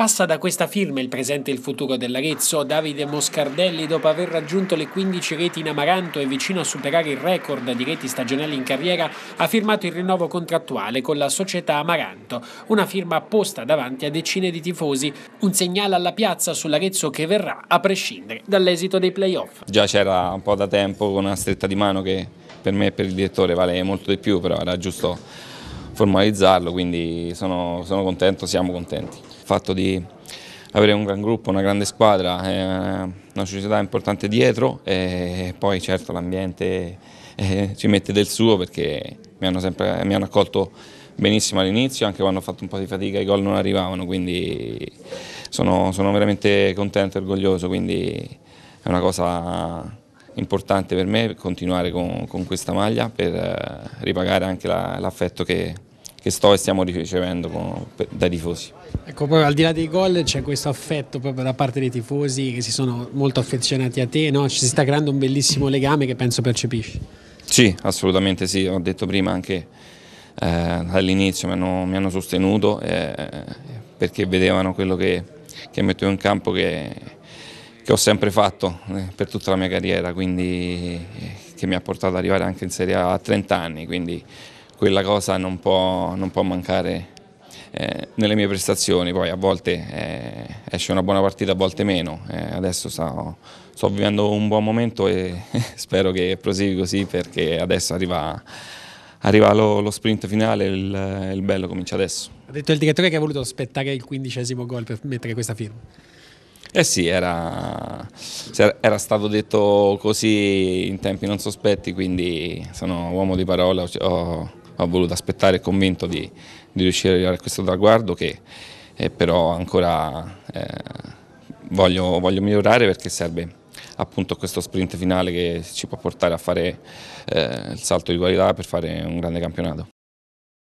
Passa da questa firma il presente e il futuro dell'Arezzo. Davide Moscardelli, dopo aver raggiunto le 15 reti in Amaranto e vicino a superare il record di reti stagionali in carriera, ha firmato il rinnovo contrattuale con la società Amaranto. Una firma apposta davanti a decine di tifosi. Un segnale alla piazza sull'Arezzo che verrà a prescindere dall'esito dei playoff. Già c'era un po' da tempo con una stretta di mano che per me e per il direttore vale molto di più, però era giusto formalizzarlo, quindi sono, sono contento, siamo contenti. Il fatto di avere un gran gruppo, una grande squadra, eh, una società importante dietro e poi certo l'ambiente eh, ci mette del suo perché mi hanno, sempre, mi hanno accolto benissimo all'inizio, anche quando ho fatto un po' di fatica i gol non arrivavano, quindi sono, sono veramente contento e orgoglioso, quindi è una cosa importante per me continuare con, con questa maglia per eh, ripagare anche l'affetto la, che che sto e stiamo ricevendo dai tifosi. Ecco, poi al di là dei gol c'è questo affetto proprio da parte dei tifosi che si sono molto affezionati a te, no? ci si sta creando un bellissimo legame che penso percepisci. Sì, assolutamente sì, ho detto prima anche eh, all'inizio mi, mi hanno, sostenuto eh, perché vedevano quello che, che, mettevo in campo che, che ho sempre fatto eh, per tutta la mia carriera, quindi eh, che mi ha portato ad arrivare anche in Serie A a 30 anni, quindi quella cosa non può, non può mancare eh, nelle mie prestazioni, poi a volte eh, esce una buona partita, a volte meno, eh, adesso sto, sto, vivendo un buon momento e spero che prosegui così perché adesso arriva, arriva lo, lo, sprint finale, il, il bello comincia adesso. Ha detto il direttore che ha voluto aspettare il quindicesimo gol per mettere questa firma. Eh sì, era, era, stato detto così in tempi non sospetti, quindi sono uomo di parola, ho, ho voluto aspettare e convinto di, di riuscire a arrivare a questo traguardo che eh, però ancora eh, voglio, voglio migliorare perché serve appunto questo sprint finale che ci può portare a fare eh, il salto di qualità per fare un grande campionato.